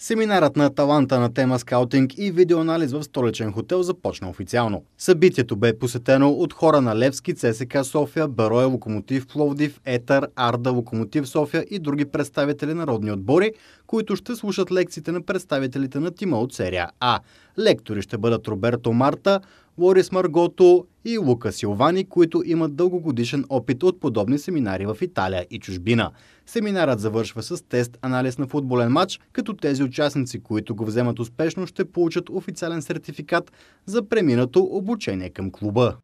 Семинарът на таланта на тема скаутинг и видеоанализ в столичен хотел започна официално. Събитието бе посетено от хора на Левски, ЦСК София, Бароя Локомотив Пловдив, Етър, Арда Локомотив София и други представители народни отбори, които ще слушат лекциите на представителите на тима от серия А. Лектори ще бъдат Роберто Марта, Лорис Маргото и Лука Силвани, които имат дългогодишен опит от подобни семинари в Италия и чужбина. Семинарът завършва с тест анализ на футболен матч, като тези участници, които го вземат успешно, ще получат официален сертификат за преминато обучение към клуба.